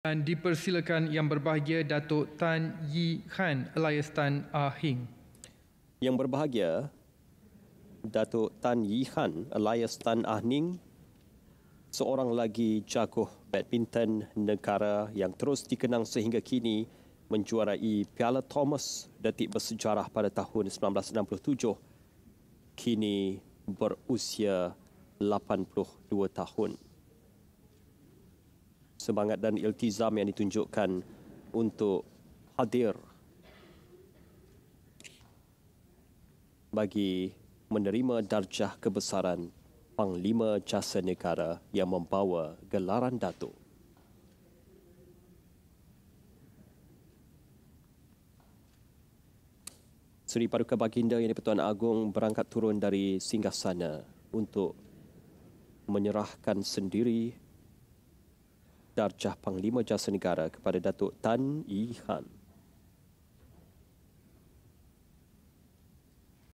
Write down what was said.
Dan dipersilakan yang berbahagia Datuk Tan Yi Khan alias Tan Ah Hing. Yang berbahagia Datuk Tan Yi Khan alias Tan Ah Ning seorang lagi jagoh badminton negara yang terus dikenang sehingga kini menjuarai Piala Thomas detik bersejarah pada tahun 1967 kini berusia 82 tahun semangat dan iltizam yang ditunjukkan untuk hadir bagi menerima darjah kebesaran Panglima Jasa Negara yang membawa gelaran Datuk. Seri Paduka Baginda yang di-Pertuan Agong berangkat turun dari singgah sana untuk menyerahkan sendiri darjah Panglima Jasa Negara kepada Datuk Tan Yi Han.